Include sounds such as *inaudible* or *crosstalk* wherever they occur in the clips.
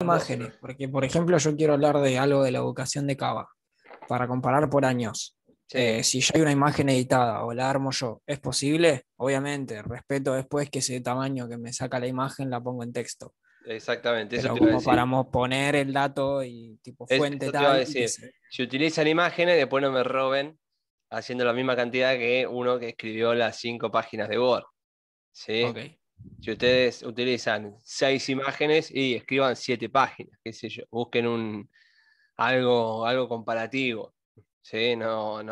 imágenes, porque por ejemplo yo quiero hablar de algo de la educación de Cava, para comparar por años. Eh, si ya hay una imagen editada o la armo yo, ¿es posible? Obviamente, respeto después que ese tamaño que me saca la imagen la pongo en texto. Exactamente, eso para poner el dato y tipo fuente Si utilizan imágenes, después no me roben haciendo la misma cantidad que uno que escribió las cinco páginas de Word. ¿sí? si ustedes utilizan seis imágenes y escriban siete páginas, qué sé yo, busquen un, algo, algo comparativo. No,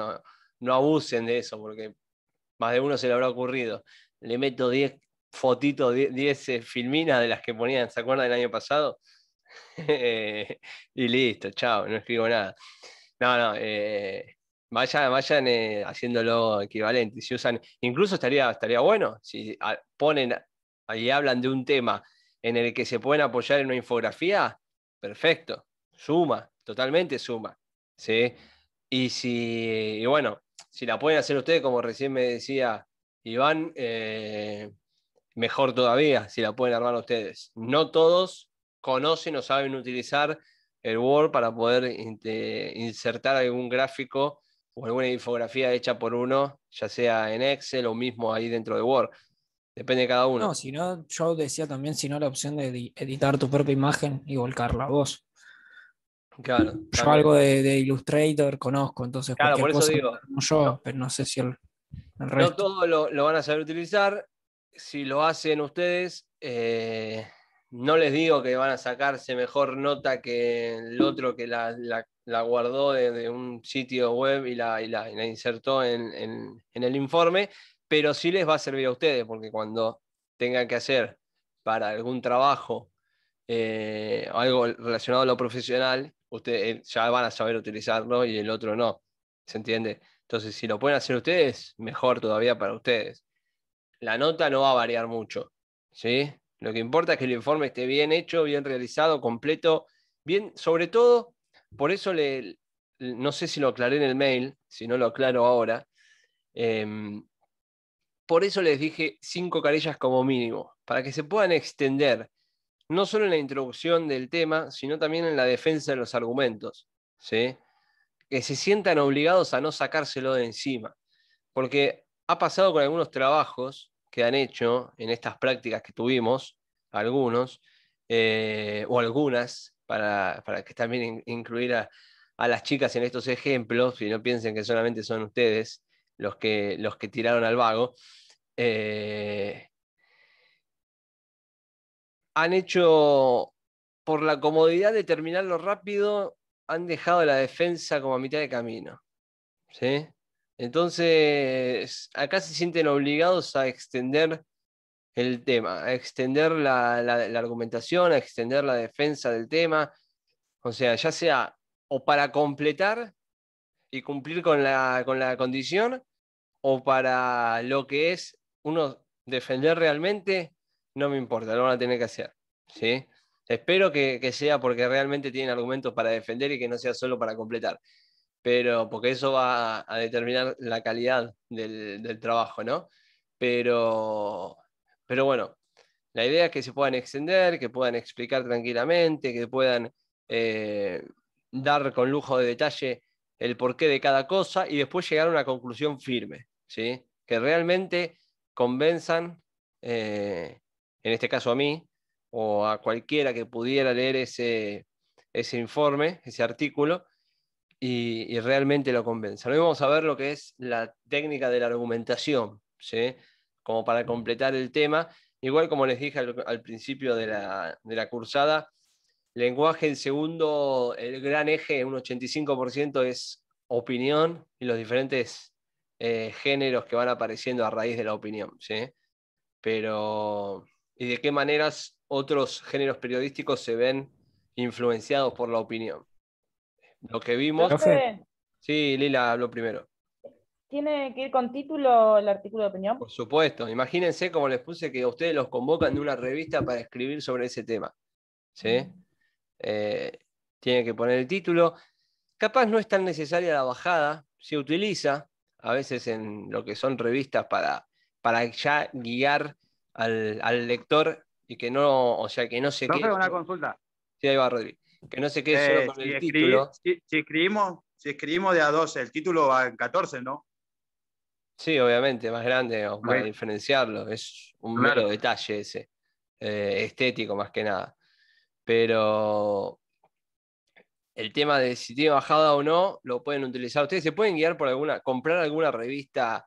abusen de eso, porque más de uno se le habrá ocurrido. Le meto diez fotitos, diez eh, filminas de las que ponían, ¿se acuerdan del año pasado? *laughs* y listo, chao, no escribo nada. No, no, eh, vayan, vayan eh, haciéndolo equivalente. Si usan, incluso estaría, estaría bueno si ah, ponen Ahí hablan de un tema en el que se pueden apoyar en una infografía, perfecto, suma, totalmente suma. ¿sí? Y si, bueno, si la pueden hacer ustedes, como recién me decía Iván, eh, mejor todavía, si la pueden armar ustedes. No todos conocen o saben utilizar el Word para poder este, insertar algún gráfico o alguna infografía hecha por uno, ya sea en Excel o mismo ahí dentro de Word. Depende de cada uno. No, si yo decía también, si no, la opción de editar tu propia imagen y volcarla vos. Claro. Yo algo de, Illustrator conozco, entonces. Claro, por eso digo. No yo, no sé si el, todos lo, van a saber utilizar. Si lo hacen ustedes, eh, no les digo que van a sacarse mejor nota que el otro que la, guardó de, un sitio web y la, insertó en, en el informe, pero sí les va a servir a ustedes, porque cuando tengan que hacer para algún trabajo o eh, algo relacionado a lo profesional, ustedes eh, ya van a saber utilizarlo y el otro no. ¿Se entiende? Entonces, si lo pueden hacer ustedes, mejor todavía para ustedes. La nota no va a variar mucho. ¿sí? Lo que importa es que el informe esté bien hecho, bien realizado, completo, bien, sobre todo, por eso le, no sé si lo aclaré en el mail, si no lo aclaro ahora, em, por eso les dije cinco carillas como mínimo, para que se puedan extender, no solo en la introducción del tema, sino también en la defensa de los argumentos. ¿sí? Que se sientan obligados a no sacárselo de encima. Porque ha pasado con algunos trabajos que han hecho en estas prácticas que tuvimos, algunos, eh, o algunas, para, que también incluir a las chicas en estos ejemplos, y no piensen que solamente son ustedes, los que, los que tiraron al vago, eh, han hecho, por la comodidad de terminarlo rápido, han dejado la defensa como a mitad de camino. ¿sí? Entonces, acá se sienten obligados a extender el tema, a extender la argumentación, a extender la defensa del tema, o sea, ya sea o para completar y cumplir con la, condición o para lo que es uno defender realmente, no me importa, lo van a tener que hacer. ¿sí? Espero que, sea porque realmente tienen argumentos para defender y que no sea solo para completar. Pero porque eso va a determinar la calidad del, trabajo, ¿no? Pero, pero bueno, la idea es que se puedan extender, que puedan explicar tranquilamente, que puedan eh, dar con lujo de detalle el porqué de cada cosa y después llegar a una conclusión firme, ¿sí? que realmente convenzan, eh, en este caso a mí, o a cualquiera que pudiera leer ese, informe, ese artículo, y, realmente lo convenzan. Hoy vamos a ver lo que es la técnica de la argumentación, ¿sí? como para completar el tema. Igual como les dije al, principio de la cursada, Lenguaje, el segundo, el gran eje, un 85% es opinión y los diferentes eh, géneros que van apareciendo a raíz de la opinión. ¿sí? Pero, ¿y de qué maneras otros géneros periodísticos se ven influenciados por la opinión? Lo que vimos. Este sí, Lila habló primero. ¿Tiene que ir con título el artículo de opinión? Por supuesto. Imagínense, como les puse, que ustedes los convocan de una revista para escribir sobre ese tema. ¿sí? Mm. Eh, tiene que poner el título. Capaz no es tan necesaria la bajada, se utiliza a veces en lo que son revistas para, para ya guiar al, lector y que no, o sea, que no se quede. una consulta. Sí, ahí va, Que no se quede eh, solo con si el título. Si, escribimos, si escribimos de a 12, el título va en 14, ¿no? Sí, obviamente, más grande o para diferenciarlo. Es un mero detalle ese, eh, estético más que nada. Pero el tema de si tiene bajada o no, lo pueden utilizar. Ustedes se pueden guiar por alguna, comprar alguna revista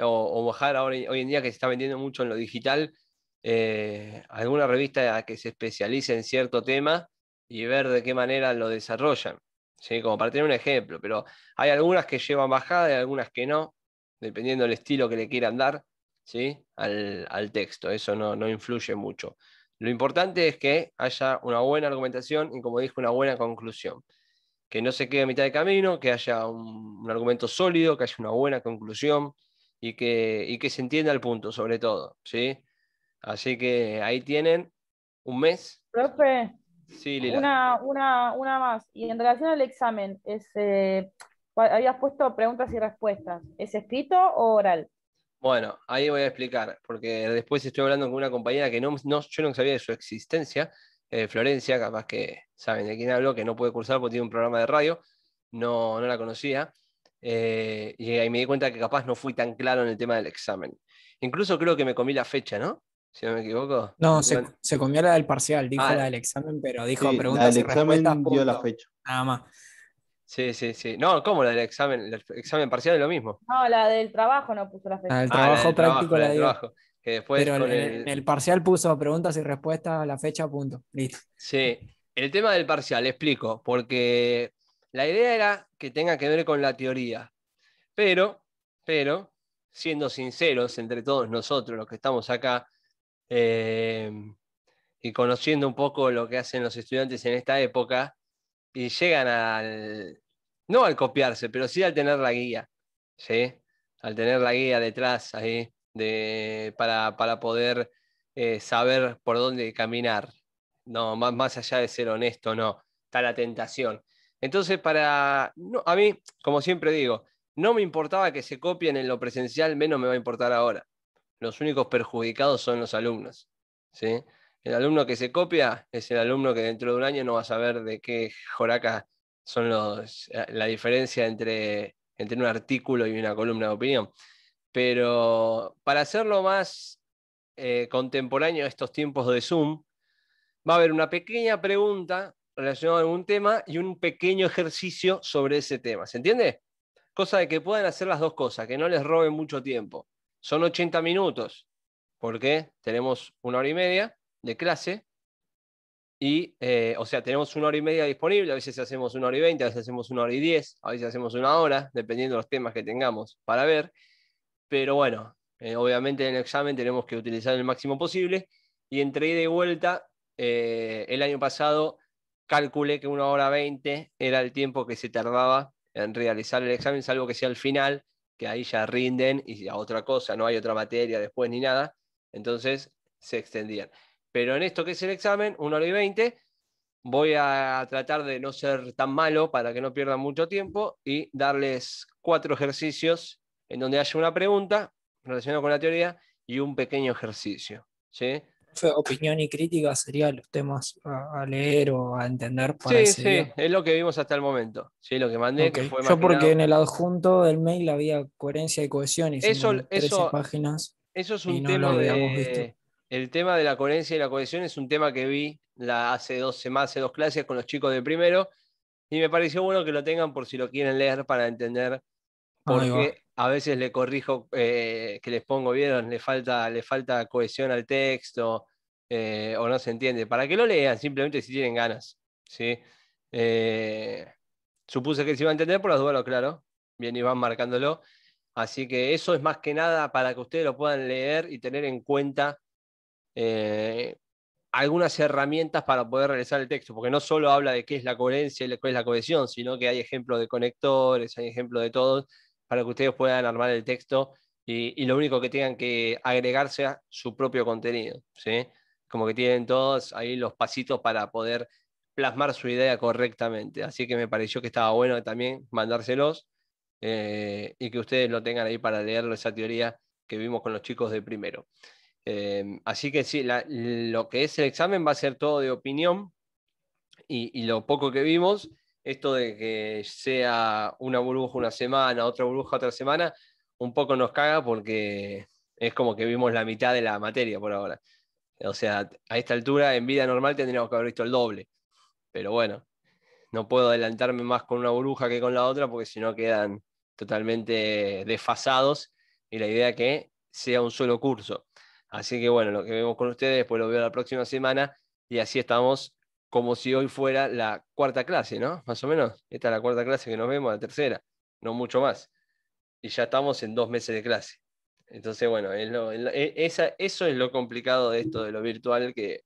o, bajar hoy en día que se está vendiendo mucho en lo digital, eh, alguna revista que se especialice en cierto tema y ver de qué manera lo desarrollan. ¿sí? Como para tener un ejemplo, pero hay algunas que llevan bajada y algunas que no, dependiendo del estilo que le quieran dar ¿sí? al, al texto. Eso no, no influye mucho. Lo importante es que haya una buena argumentación y, como dije, una buena conclusión. Que no se quede a mitad de camino, que haya un, argumento sólido, que haya una buena conclusión y que, se entienda el punto, sobre todo. ¿sí? Así que ahí tienen un mes. Profe, sí, Lila. Una, más. Y en relación al examen, eh, habías puesto preguntas y respuestas. ¿Es escrito o oral? Bueno, ahí voy a explicar, porque después estoy hablando con una compañera que no, yo no sabía de su existencia, eh, Florencia, capaz que saben de quién hablo, que no puede cursar porque tiene un programa de radio, no, no la conocía, eh, y ahí me di cuenta que capaz no fui tan claro en el tema del examen. Incluso creo que me comí la fecha, ¿no? Si no me equivoco. No, se, se comió la del parcial, dijo ah, la del examen, pero dijo preguntas la del examen la fecha. Nada más. Sí, sí, sí. No, ¿cómo la del examen? El examen parcial es lo mismo. No, la del trabajo no puso la fecha. Ah, el ah, trabajo práctico la, del trabajo, que después Pero el, el... parcial puso preguntas y respuestas, a la fecha, punto. Listo. Sí. El tema del parcial, explico, porque la idea era que tenga que ver con la teoría. Pero, pero, siendo sinceros entre todos nosotros, los que estamos acá, eh, y conociendo un poco lo que hacen los estudiantes en esta época, y llegan al, no al copiarse, pero sí al tener la guía, ¿sí? Al tener la guía detrás para, poder eh, saber por dónde caminar. No, más, más allá de ser honesto, no, está la tentación. Entonces, para, no, a mí, como siempre digo, no me importaba que se copien en lo presencial, menos me va a importar ahora. Los únicos perjudicados son los alumnos. ¿sí? El alumno que se copia es el alumno que dentro de un año no va a saber de qué joraca son eh, la diferencia entre, un artículo y una columna de opinión. Pero para hacerlo más eh, contemporáneo a estos tiempos de Zoom, va a haber una pequeña pregunta relacionada a un tema y un pequeño ejercicio sobre ese tema. ¿Se entiende? Cosa de que puedan hacer las dos cosas, que no les roben mucho tiempo. Son 80 minutos, porque tenemos una hora y media de clase y, eh, o sea, tenemos una hora y media disponible, a veces hacemos una hora y veinte, a veces hacemos una hora y diez, a veces hacemos una hora, dependiendo de los temas que tengamos para ver. Pero bueno, eh, obviamente en el examen tenemos que utilizar el máximo posible. Y entre ida y vuelta, eh, el año pasado calculé que una hora veinte era el tiempo que se tardaba en realizar el examen, salvo que sea al final, que ahí ya rinden y a otra cosa, no hay otra materia después ni nada. Entonces se extendían. Pero en esto que es el examen, 1 hora y 20, voy a tratar de no ser tan malo para que no pierdan mucho tiempo y darles cuatro ejercicios en donde haya una pregunta relacionada con la teoría y un pequeño ejercicio. ¿sí? Opinión y crítica serían los temas a leer o a entender. sí, sí, es lo que vimos hasta el momento. Sí, lo que mandé. Que fue Yo porque en el adjunto del mail había coherencia y cohesión y eso, páginas. Eso es un no tema de... Visto el tema de la coherencia y la cohesión es un tema que vi la, hace dos semanas, hace dos clases con los chicos de primero, y me pareció bueno que lo tengan por si lo quieren leer para entender, porque a veces le corrijo, eh, que les pongo, vieron, le falta, le falta cohesión al texto, eh, o no se entiende. Para que lo lean, simplemente si tienen ganas, ¿sí? Eh, supuse que se iba a entender, por las dudas claro, bien iban marcándolo. Así que eso es más que nada para que ustedes lo puedan leer y tener en cuenta eh, algunas herramientas para poder realizar el texto, porque no solo habla de qué es la coherencia y cuál es la cohesión, sino que hay ejemplos de conectores, hay ejemplos de todo, para que ustedes puedan armar el texto y, lo único que tengan que agregarse a su propio contenido. Como que tienen todos ahí los pasitos para poder plasmar su idea correctamente. Así que me pareció que estaba bueno también mandárselos eh, y que ustedes lo tengan ahí para leerlo esa teoría que vimos con los chicos de primero. Em, así que sí, lo que es el examen va a ser todo de opinión y, y, lo poco que vimos, esto de que sea una burbuja una semana, otra burbuja otra semana, un poco nos caga porque es como que vimos la mitad de la materia por ahora. O sea, a esta altura en vida normal tendríamos que haber visto el doble. Pero bueno, no puedo adelantarme más con una burbuja que con la otra porque si no quedan totalmente desfasados y la idea que sea un solo curso. Así que bueno, lo que vemos con ustedes, después lo veo la próxima semana y así estamos como si hoy fuera la cuarta clase, ¿no? Más o menos. Esta es la cuarta clase que nos vemos, la tercera, no mucho más. Y ya estamos en dos meses de clase. Entonces, bueno, e, eso es lo complicado de esto, de lo virtual, que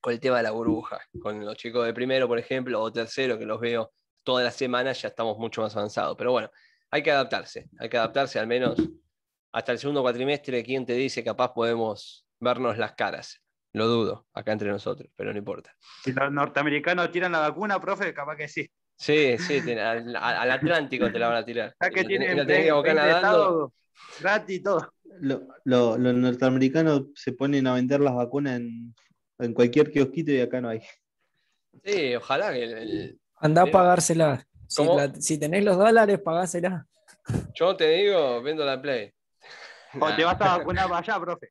con el tema de la burbuja. Con los chicos de primero, por ejemplo, o tercero, que los veo todas las semanas, ya estamos mucho más avanzados. Pero bueno, hay que adaptarse, hay que adaptarse al menos hasta el segundo cuatrimestre, ¿quién te dice capaz podemos vernos las caras? Lo dudo, acá entre nosotros, pero no importa. Si los norteamericanos tiran la vacuna, profe, capaz que sí. Sí, sí, al, Atlántico te la van a tirar. Ya que tienen Gratis y todo. los norteamericanos se ponen a vender las vacunas en, cualquier kiosquito y acá no hay. Sí, ojalá que. Andá a pagársela. Si, si, tenés los dólares, pagásela. Yo te digo, vendo la Play. O te vas a vacunar para allá, profe.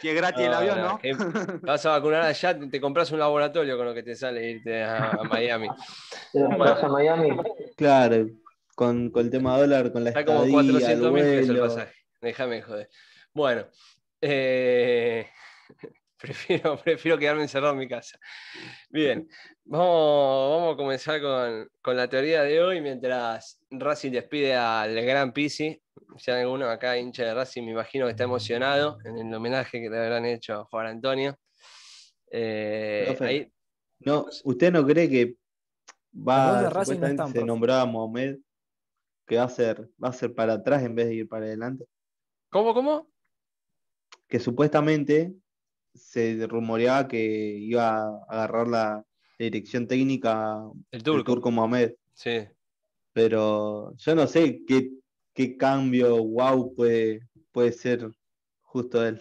Si es gratis el avión, ¿no? Te *laughs* Vas a vacunar allá, te compras un laboratorio con lo que te sale irte a, Miami. ¿Te vas a Miami? Claro, con, con, el tema dólar, con la Está como 400 mil pesos el pasaje. Déjame joder. Bueno, eh, *laughs* prefiero, prefiero quedarme encerrado en mi casa. Bien, vamos, vamos a comenzar con, con la teoría de hoy mientras Racing despide al gran Pisi si hay alguno acá hincha de Racing, me imagino que está emocionado en el homenaje que le habrán hecho a Juan Antonio. Eh, no, ¿Usted no cree que va a se Mohamed, que va a, ser, va a ser para atrás en vez de ir para adelante? ¿Cómo, cómo? Que supuestamente se rumoreaba que iba a agarrar la dirección técnica el turco, Mohamed. Pero yo no sé qué qué cambio, guau puede, puede ser justo él.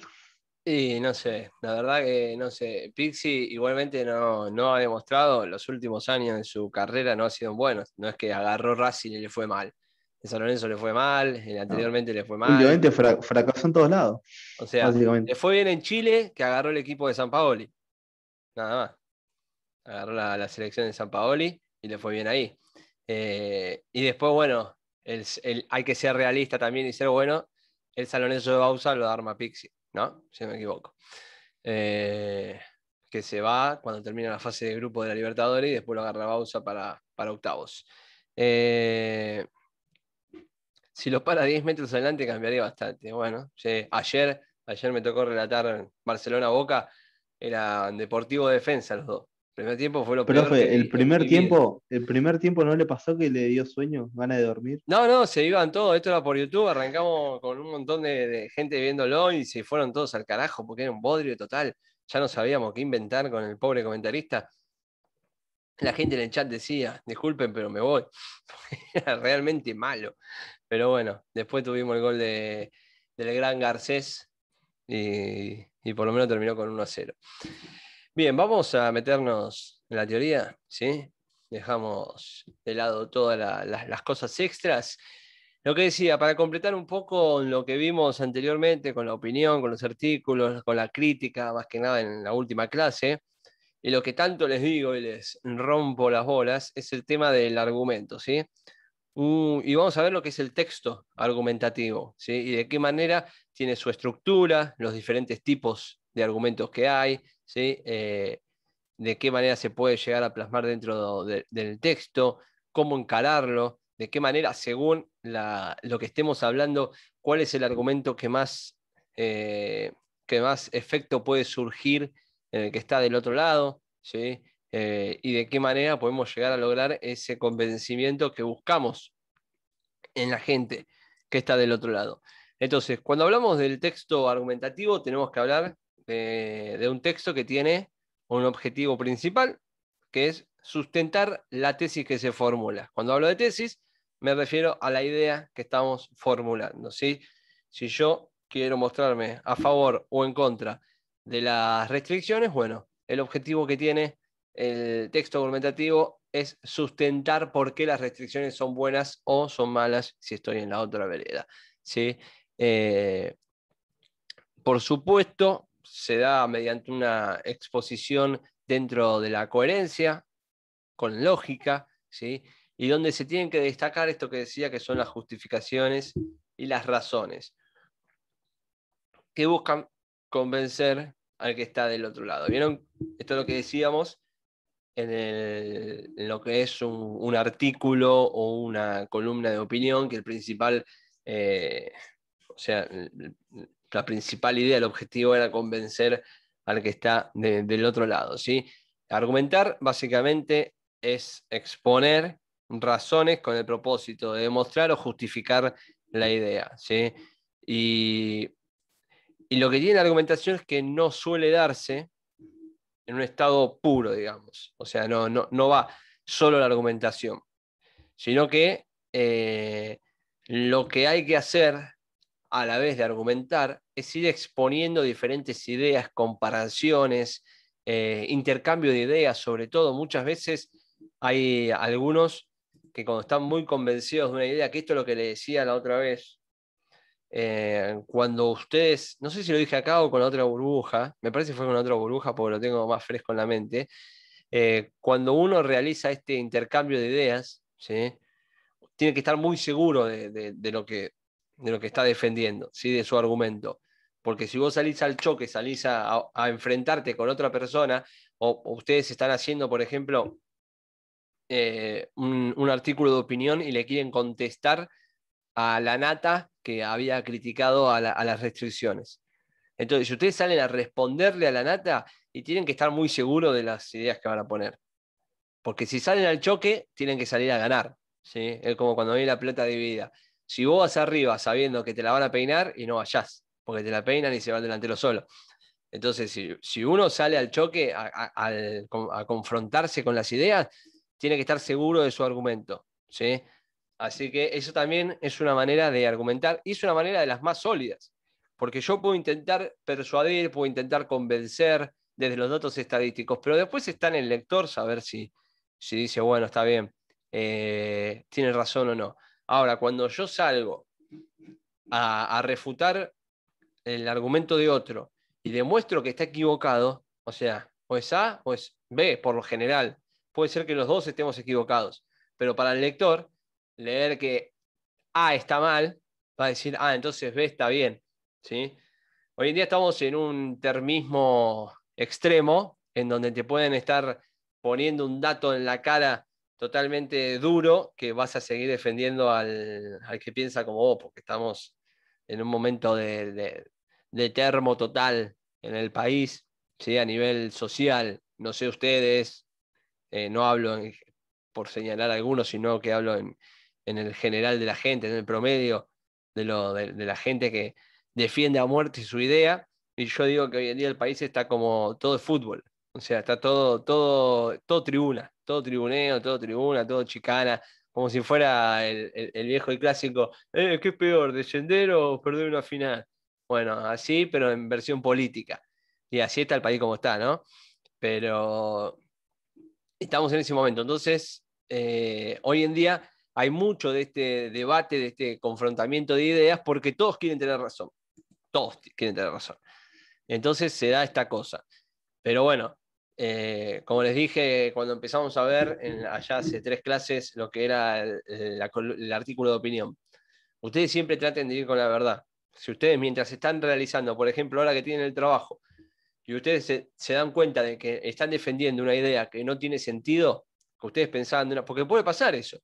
Y no sé, la verdad que no sé. Pixie igualmente no, ha demostrado, los últimos años de su carrera no ha sido buenos. No es que agarró Racing y le fue mal. En San Lorenzo le fue mal, eh, anteriormente le fue mal. Últimamente fracasó en todos lados. O sea, le fue bien en Chile que agarró el equipo de San Paoli. Nada más. Agarró la, selección de San Paoli y le fue bien ahí. Eh, y después, bueno, hay que ser realista también y ser bueno, el saloneso de Bausa lo arma Pixi, ¿no? Si no me equivoco. Eh, que se va cuando termina la fase de grupo de la Libertadores y después lo agarra Bausa para, para octavos. Eh, si lo para 10 metros adelante cambiaría bastante. Bueno, ayer, ayer me tocó relatar Barcelona-Boca, eran Deportivo Defensa los dos primer tiempo fue lo peor el primer tiempo, el primer tiempo no le pasó que le dio sueño, gana de dormir. No, no, se iban todos, esto era por YouTube, arrancamos con un montón de, gente viéndolo y se fueron todos al carajo porque era un bodrio total. Ya no sabíamos qué inventar con el pobre comentarista. La gente en el chat decía, disculpen, pero me voy. *laughs* era realmente malo. Pero bueno, después tuvimos el gol de, del gran Garcés y, y por lo menos terminó con 1 a 0. Bien, vamos a meternos en la teoría, ¿sí? Dejamos de lado todas las cosas extras. Lo que decía, para completar un poco lo que vimos anteriormente con la opinión, con los artículos, con la crítica, más que nada en la última clase, y lo que tanto les digo y les rompo las bolas es el tema del argumento, ¿sí? y vamos a ver lo que es el texto argumentativo, ¿sí? Y de qué manera tiene su estructura, los diferentes tipos de argumentos que hay, ¿sí? Eh, de qué manera se puede llegar a plasmar dentro del texto, cómo encararlo, de qué manera, según lo que estemos hablando, cuál es el argumento que más, eh, más efecto puede surgir en el que está del otro lado, eh, y de qué manera podemos llegar a lograr ese convencimiento que buscamos en la gente que está del otro lado. Entonces, cuando hablamos del texto argumentativo, tenemos que hablar de, un texto que tiene un objetivo principal, que es sustentar la tesis que se formula. Cuando hablo de tesis, me refiero a la idea que estamos formulando. Si yo quiero mostrarme a favor o en contra de las restricciones, bueno, el objetivo que tiene el texto argumentativo es sustentar por qué las restricciones son buenas o son malas si estoy en la otra vereda. ¿sí? Eh, por supuesto se da mediante una exposición dentro de la coherencia, con lógica, ¿sí? y donde se tienen que destacar esto que decía que son las justificaciones y las razones, que buscan convencer al que está del otro lado. ¿Vieron? Esto es lo que decíamos en, lo que es un, artículo o una columna de opinión, que el principal, eh, o sea, la principal idea, el objetivo era convencer al que está del otro lado. ¿sí? Argumentar básicamente es exponer razones con el propósito de demostrar o justificar la idea. ¿sí? Y, y lo que tiene la argumentación es que no suele darse en un estado puro, digamos. O sea, no, no, va solo la argumentación, sino que eh, lo que hay que hacer a la vez de argumentar, es ir exponiendo diferentes ideas, comparaciones, eh, intercambio de ideas, sobre todo muchas veces hay algunos que cuando están muy convencidos de una idea, que esto es lo que le decía la otra vez, eh, cuando ustedes, no sé si lo dije acá o con la otra burbuja, me parece que fue con otra burbuja porque lo tengo más fresco en la mente, eh, cuando uno realiza este intercambio de ideas, tiene que estar muy seguro de, lo que, de lo que está defendiendo, ¿sí? de su argumento. Porque si vos salís al choque, salís a, enfrentarte con otra persona, o, ustedes están haciendo, por ejemplo, eh, un, artículo de opinión y le quieren contestar a la nata que había criticado a, las restricciones. Entonces, si ustedes salen a responderle a la nata y tienen que estar muy seguros de las ideas que van a poner. Porque si salen al choque, tienen que salir a ganar. ¿sí? Es como cuando hay la plata dividida. Si vos vas arriba sabiendo que te la van a peinar y no vayas, porque te la peinan y se va delantero solo. Entonces, si, uno sale al choque, a, confrontarse con las ideas, tiene que estar seguro de su argumento. ¿sí? Así que eso también es una manera de argumentar y es una manera de las más sólidas, porque yo puedo intentar persuadir, puedo intentar convencer desde los datos estadísticos, pero después está en el lector saber si, dice, bueno, está bien, eh, tiene razón o no. Ahora, cuando yo salgo a, refutar el argumento de otro y demuestro que está equivocado, o sea, o es A o es B, por lo general. Puede ser que los dos estemos equivocados, pero para el lector, leer que A está mal, va a decir, ah, entonces B está bien. ¿Sí? Hoy en día estamos en un termismo extremo, en donde te pueden estar poniendo un dato en la cara totalmente duro que vas a seguir defendiendo al, que piensa como vos, porque estamos en un momento de, de, termo total en el país, a nivel social. No sé ustedes, eh, no hablo por señalar a algunos, sino que hablo en, el general de la gente, en el promedio de, lo, de, de la gente que defiende a muerte su idea. Y yo digo que hoy en día el país está como todo es fútbol. O sea, está todo, todo, todo tribuna, todo tribuneo, todo tribuna, todo chicana, como si fuera el, viejo y clásico, eh, ¿qué es peor, descender o perder una final? Bueno, así, pero en versión política. Y así está el país como está, ¿no? Pero estamos en ese momento. Entonces, eh, hoy en día hay mucho de este debate, de este confrontamiento de ideas, porque todos quieren tener razón. Todos quieren tener razón. Entonces se da esta cosa. Pero bueno, eh, como les dije cuando empezamos a ver allá hace tres clases lo que era el, artículo de opinión, ustedes siempre traten de ir con la verdad. Si ustedes mientras están realizando, por ejemplo, ahora que tienen el trabajo, y ustedes se, dan cuenta de que están defendiendo una idea que no tiene sentido, que ustedes pensaban, porque puede pasar eso.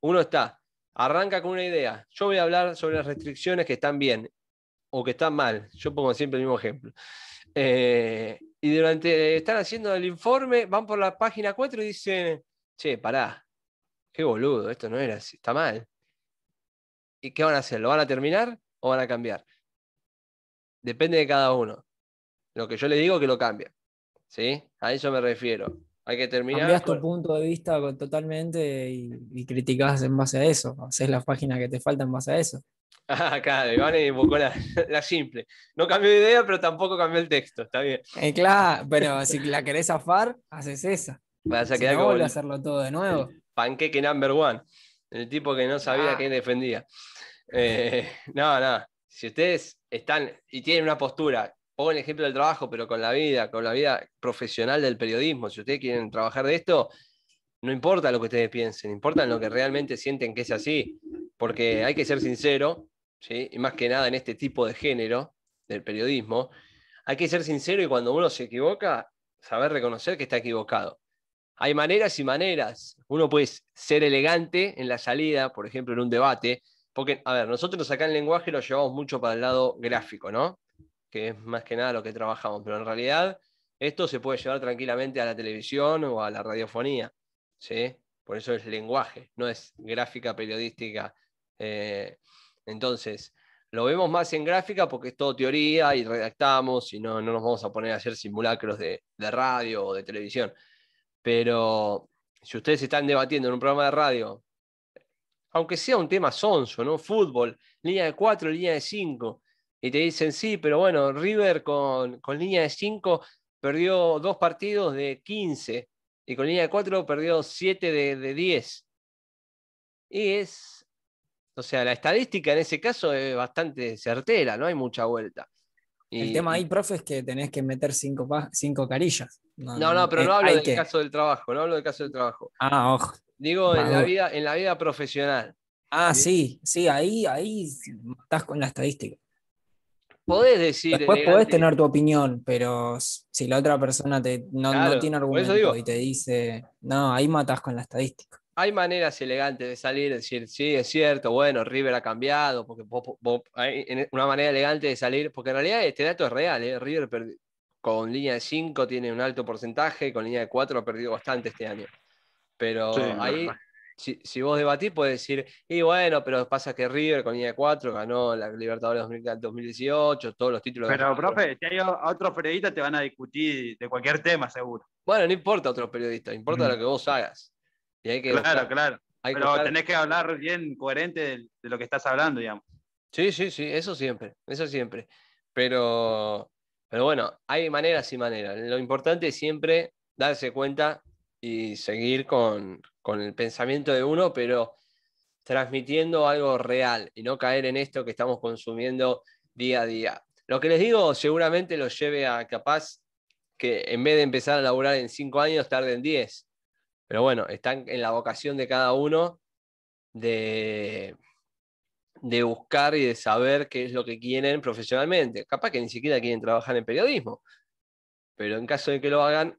Uno está, arranca con una idea, yo voy a hablar sobre las restricciones que están bien o que están mal, yo pongo siempre el mismo ejemplo. Eh, y durante están haciendo el informe, van por la página 4 y dicen, che, pará, qué boludo, esto no era así, está mal. ¿Y qué van a hacer? ¿Lo van a terminar o van a cambiar? Depende de cada uno. Lo que yo le digo que lo cambia. ¿Sí? A eso me refiero. Hay que terminar. Cambias tu punto de vista totalmente y, y en base a eso. Haces las páginas que te faltan en base a eso. *laughs* Ah, claro, Iván y la, *laughs* la, simple. No cambió de idea, pero tampoco cambió el texto, está bien. Eh, claro, pero si la querés afar haces esa. Vas a si no, como a hacerlo todo de nuevo. Panqueque number one. El tipo que no sabía ah. quién defendía. nada eh, *laughs* no, no. Si ustedes están y tienen una postura, pongo el ejemplo del trabajo, pero con la vida, con la vida profesional del periodismo, si ustedes quieren trabajar de esto, no importa lo que ustedes piensen, importa lo que realmente sienten que es así. Porque hay que ser sincero, y más que nada en este tipo de género del periodismo, hay que ser sincero y cuando uno se equivoca, saber reconocer que está equivocado. Hay maneras y maneras. Uno puede ser elegante en la salida, por ejemplo, en un debate, porque, a ver, nosotros acá en lenguaje lo llevamos mucho para el lado gráfico, ¿no? Que es más que nada lo que trabajamos, pero en realidad esto se puede llevar tranquilamente a la televisión o a la radiofonía, ¿sí? Por eso es lenguaje, no es gráfica periodística. Eh, entonces, lo vemos más en gráfica porque es todo teoría y redactamos y no, nos vamos a poner a hacer simulacros de, radio o de televisión. Pero si ustedes están debatiendo en un programa de radio, aunque sea un tema sonso, ¿no? Fútbol, línea de 4, línea de 5, y te dicen, sí, pero bueno, River con, línea de 5 perdió dos partidos de 15 y con línea de 4 perdió 7 de, de 10. Y es o sea, la estadística en ese caso es bastante certera, no hay mucha vuelta. El tema ahí, profe, es que tenés que meter cinco, cinco carillas. No, no, pero eh, no hablo del caso del trabajo, no hablo del caso del trabajo. Ah, ojo. Digo, en la, vida, en la vida profesional. Ah, sí, sí, ahí, ahí estás con la estadística. Podés decir. Después podés tener tu opinión, pero si la otra persona te, no, no tiene argumento y te dice, no, ahí matás con la estadística hay maneras elegantes de salir, y decir, sí, es cierto, bueno, River ha cambiado, porque hay e, una manera elegante de salir, porque en realidad este dato es real, ¿eh? River con línea de 5 tiene un alto porcentaje, con línea de 4 ha perdido bastante este año. Pero ahí, si, vos debatís, puedes decir, y bueno, pero pasa que River con línea de 4 ganó la Libertadores 2018, todos los títulos. Pero, profe, si hay otros periodistas, te van a discutir de cualquier tema, seguro. Bueno, no importa otro periodista, importa lo que vos hagas que claro, claro. Pero tenés que hablar bien coherente de, lo que estás hablando, digamos. Sí, sí, sí, eso siempre, eso siempre. Pero, pero bueno, hay maneras y maneras. Lo importante es siempre darse cuenta y seguir con, el pensamiento de uno, pero transmitiendo algo real y no caer en esto que estamos consumiendo día a día. Lo que les digo seguramente los lleve a capaz que en vez de empezar a laburar en cinco años, tarde en diez pero bueno, están en la vocación de cada uno de, de buscar y de saber qué es lo que quieren profesionalmente. Capaz que ni siquiera quieren trabajar en periodismo, pero en caso de que lo hagan,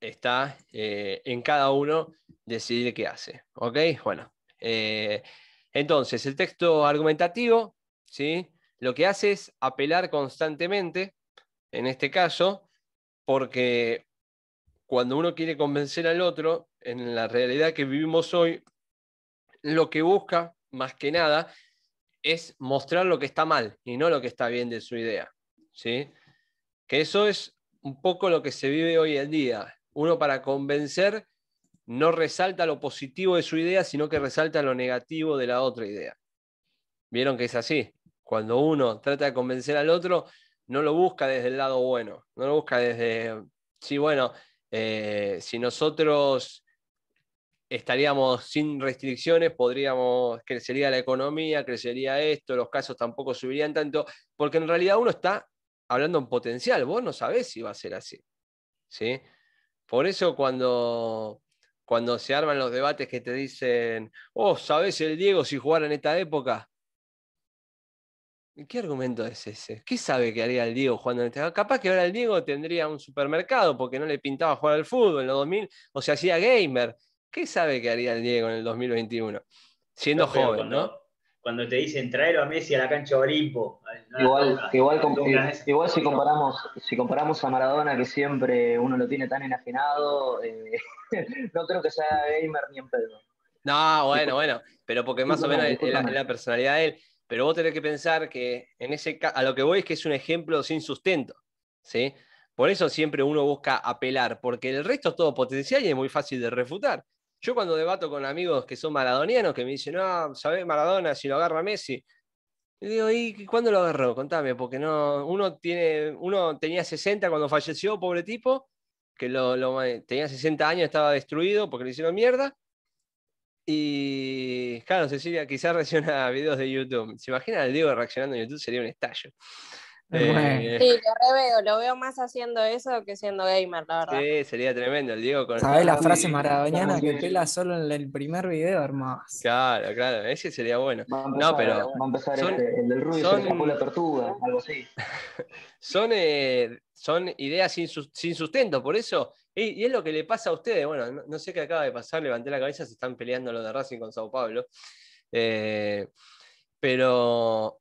está eh, en cada uno decidir qué hace. ¿Ok? Bueno. Eh, entonces, el texto argumentativo, ¿sí? Lo que hace es apelar constantemente, en este caso, porque cuando uno quiere convencer al otro, en la realidad que vivimos hoy, lo que busca, más que nada, es mostrar lo que está mal y no lo que está bien de su idea. ¿sí? Que eso es un poco lo que se vive hoy en día. Uno para convencer no resalta lo positivo de su idea, sino que resalta lo negativo de la otra idea. Vieron que es así. Cuando uno trata de convencer al otro, no lo busca desde el lado bueno, no lo busca desde, sí, bueno, eh, si nosotros estaríamos sin restricciones, podríamos, crecería la economía, crecería esto, los casos tampoco subirían tanto, porque en realidad uno está hablando en potencial, vos no sabés si va a ser así. ¿sí? Por eso cuando, cuando se arman los debates que te dicen, oh, sabes el Diego si jugara en esta época? ¿Qué argumento es ese? ¿Qué sabe que haría el Diego jugando este Capaz que ahora el Diego tendría un supermercado porque no le pintaba jugar al fútbol en los 2000 o se hacía gamer. ¿Qué sabe que haría el Diego en el 2021? Siendo joven, ¿no? Cuando te dicen traer a Messi a la cancha Olimpo. igual, eh, igual, si, comparamos, si comparamos a Maradona, que siempre uno lo tiene tan enajenado, eh, *laughs* no creo que sea gamer ni en pedo. No, bueno, bueno, pero porque más o menos es la personalidad de él. Pero vos tenés que pensar que en ese a lo que voy es que es un ejemplo sin sustento. ¿sí? Por eso siempre uno busca apelar, porque el resto es todo potencial y es muy fácil de refutar. Yo cuando debato con amigos que son maradonianos, que me dicen, no, ¿sabés Maradona si lo agarra Messi? Y digo, ¿y cuándo lo agarró? Contame, porque no, uno, tiene, uno tenía 60 cuando falleció, pobre tipo, que lo, lo, tenía 60 años, estaba destruido porque le hicieron mierda, y claro, Cecilia quizás reacciona a videos de YouTube. ¿Se imagina al Diego reaccionando en YouTube? Sería un estallo. Eh, sí, lo reveo, lo veo más haciendo eso que siendo gamer, la verdad. Sí, sería tremendo, el Diego ¿Sabés la frase maradoñana que pela solo en el primer video, hermano? Claro, claro, ese sería bueno. no, pero son, son, ideas sin, sustento, por eso y, es lo que le pasa a ustedes. Bueno, no, sé qué acaba de pasar, levanté la cabeza, se están peleando los de Racing con Sao Paulo. Eh, pero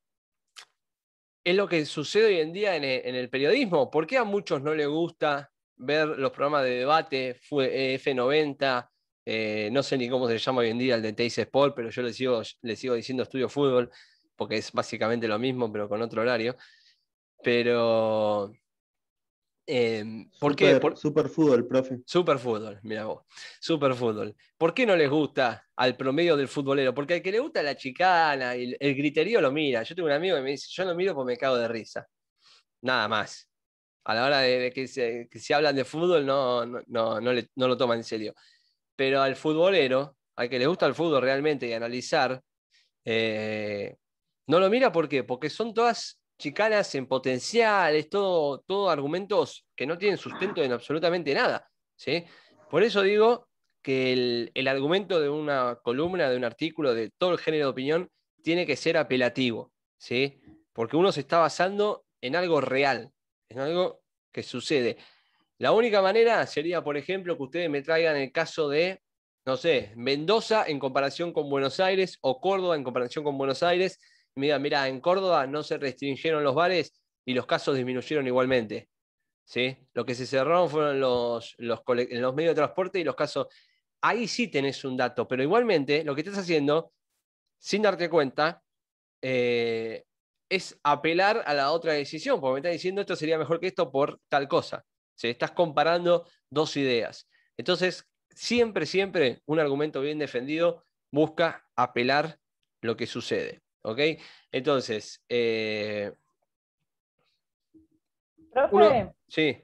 es lo que sucede hoy en día e, en el, periodismo. ¿Por qué a muchos no les gusta ver los programas de debate, F90, eh, no sé ni cómo se llama hoy en día el de Teis Sport, pero yo le sigo, le sigo diciendo Estudio Fútbol, porque es básicamente lo mismo, pero con otro horario. Pero Em, ¿Por qué? fútbol, profe. Super fútbol, mira vos. Super fútbol. ¿Por qué no les gusta al promedio del futbolero? Porque al que le gusta la chicana, y el griterío lo mira. Yo tengo un amigo que me dice, yo lo miro porque me cago de risa. Nada más. A la hora de que se, que se hablan de fútbol, no, no, no, lo toman en serio. Pero al futbolero, al que le gusta el fútbol realmente y analizar, eh, no lo mira ¿por qué? Porque son todas chicanas en potenciales, todo, argumentos que no tienen sustento en absolutamente nada. ¿sí? Por eso digo que el, el argumento de una columna, de un artículo, de todo el género de opinión, tiene que ser apelativo, ¿sí? porque uno se está basando en algo real, en algo que sucede. La única manera sería, por ejemplo, que ustedes me traigan el caso de, no sé, Mendoza en comparación con Buenos Aires o Córdoba en comparación con Buenos Aires mira, en Córdoba no se restringieron los bares y los casos disminuyeron igualmente. ¿sí? Lo que se cerraron fueron los, los, medios de transporte y los casos. Ahí sí tenés un dato, pero igualmente lo que estás haciendo, sin darte cuenta, eh, es apelar a la otra decisión, porque me estás diciendo esto sería mejor que esto por tal cosa. Se Estás comparando dos ideas. Entonces, siempre, siempre un argumento bien defendido busca apelar lo que sucede. ¿Ok? Entonces. Eh, sí.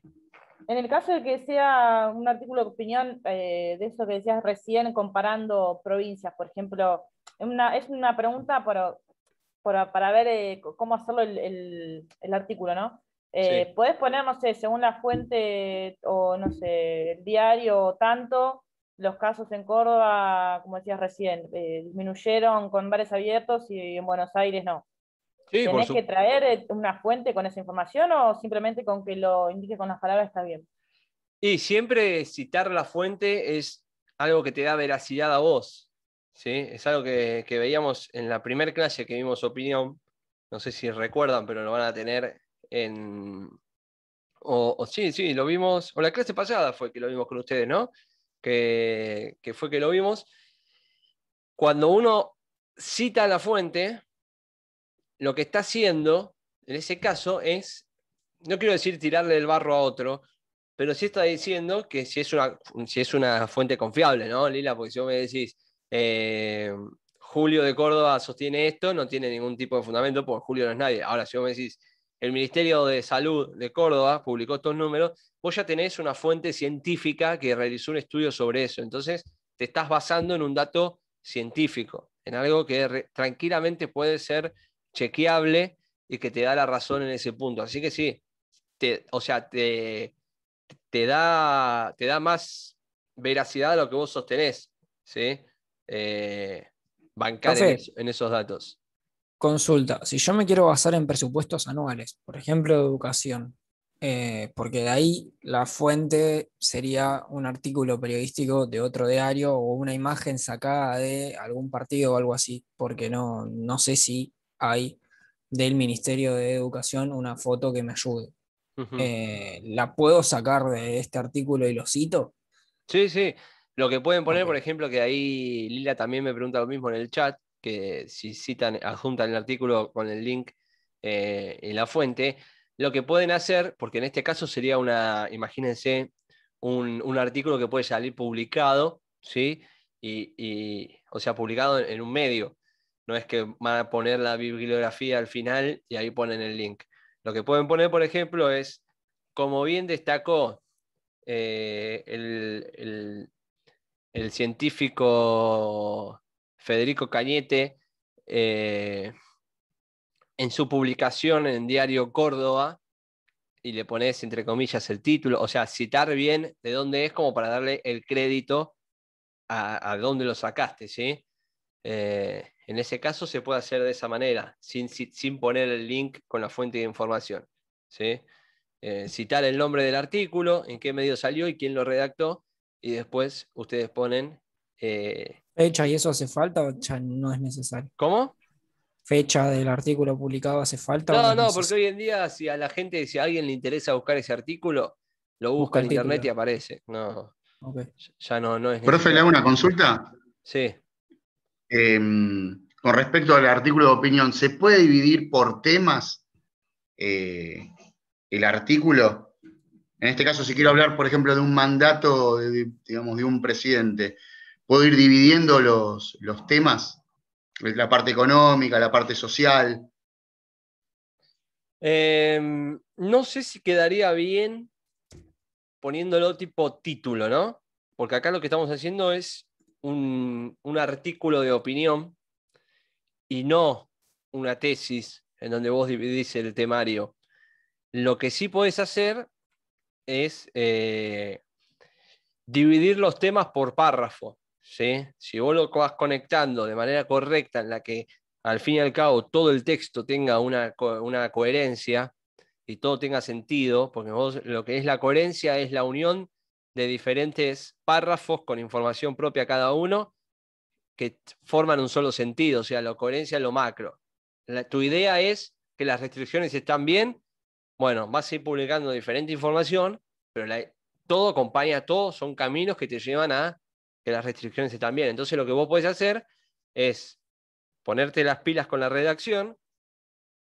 En el caso de que sea un artículo de opinión eh, de eso que decías recién, comparando provincias, por ejemplo, es una pregunta para, ver eh, cómo hacerlo el, artículo, ¿no? Eh, poner, no sé, según la fuente o no sé, el diario o tanto, los casos en Córdoba, como decías recién, eh, disminuyeron con bares abiertos y en Buenos Aires no. ¿Tenés que traer eh, una fuente con esa información o simplemente con que lo indique con las palabras está bien? Y siempre citar la fuente es algo que te da veracidad a vos. ¿sí? Es algo que, veíamos en la primera clase que vimos opinión. No sé si recuerdan, pero lo van a tener en. o sí, sí, lo vimos. O la clase pasada fue que lo vimos con ustedes, ¿no? que, fue que lo vimos, cuando uno cita la fuente, lo que está haciendo en ese caso es, no quiero decir tirarle el barro a otro, pero sí está diciendo que si es una, si es una fuente confiable, ¿no, Lila? Porque si vos me decís, eh, Julio de Córdoba sostiene esto, no tiene ningún tipo de fundamento, porque Julio no es nadie. Ahora, si vos me decís, el Ministerio de Salud de Córdoba publicó estos números, vos ya tenés una fuente científica que realizó un estudio sobre eso. Entonces, te estás basando en un dato científico, en algo que tranquilamente puede ser chequeable y que te da la razón en ese punto. Así que sí, te, o sea, te, da, más veracidad a lo que vos sostenés, ¿sí? Eh, bancar en esos datos. Consulta, si yo me quiero basar en presupuestos anuales, por ejemplo, de educación, eh, porque de ahí la fuente sería un artículo periodístico de otro diario o una imagen sacada de algún partido o algo así, porque no, no sé si hay del Ministerio de Educación una foto que me ayude. Eh, ¿La puedo sacar de este artículo y lo cito? Sí, sí. Lo que pueden poner, por ejemplo, que ahí Lila también me pregunta lo mismo en el chat, que si citan, adjuntan el artículo con el link y eh, la fuente, lo que pueden hacer, porque en este caso sería una, imagínense, un, artículo que puede salir publicado, ¿sí? Y, o sea, publicado en un medio. No es que van a poner la bibliografía al final y ahí ponen el link. Lo que pueden poner, por ejemplo, es, como bien destacó eh, el, el científico Federico Cañete, eh, en su publicación en diario Córdoba, y le pones entre comillas el título, o sea, citar bien de dónde es como para darle el crédito a, dónde lo sacaste, ¿sí? Eh, en ese caso se puede hacer de esa manera, sin, sin poner el link con la fuente de información, ¿sí? Eh, citar el nombre del artículo, en qué medio salió y quién lo redactó, y después ustedes ponen ¿Fecha y eso hace falta o ya no es necesario? ¿Cómo? ¿Fecha del artículo publicado hace falta? No, no, porque hoy en día si a la gente, si a alguien le interesa buscar ese artículo, lo busca, en internet y aparece. No. Ya no, no es. Profe, le hago una consulta. Sí. Em, con respecto al artículo de opinión, ¿se puede dividir por temas eh, el artículo? En este caso, si quiero hablar, por ejemplo, de un mandato, digamos, de un presidente, puedo ir dividiendo los, los temas, la parte económica, la parte social. Em, no sé si quedaría bien poniéndolo tipo título, ¿no? Porque acá lo que estamos haciendo es un, artículo de opinión y no una tesis en donde vos dividís el temario. Lo que sí podés hacer es eh, dividir los temas por párrafo si vos lo vas conectando de manera correcta, en la que al fin y al cabo todo el texto tenga una, coherencia y todo tenga sentido, porque lo que es la coherencia es la unión de diferentes párrafos con información propia cada uno que forman un solo sentido, o sea, la coherencia es lo macro. tu idea es que las restricciones están bien, bueno, vas a ir publicando diferente información, pero todo acompaña a todo, son caminos que te llevan a que las restricciones están bien. Entonces lo que vos podés hacer es ponerte las pilas con la redacción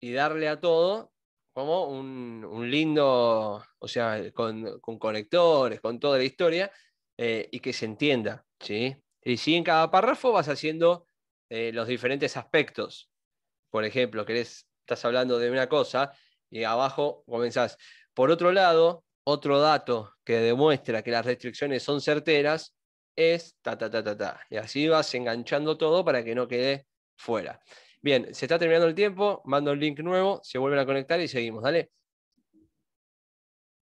y darle a todo como un, lindo, o sea, con, conectores, con toda la historia, eh, y que se entienda. ¿sí? Y si en cada párrafo vas haciendo eh, los diferentes aspectos. Por ejemplo, que estás hablando de una cosa y abajo comenzás. Por otro lado, otro dato que demuestra que las restricciones son certeras es ta, ta, ta, ta, ta. Y así vas enganchando todo para que no quede fuera. Bien, se está terminando el tiempo, mando el link nuevo, se vuelven a conectar y seguimos, dale.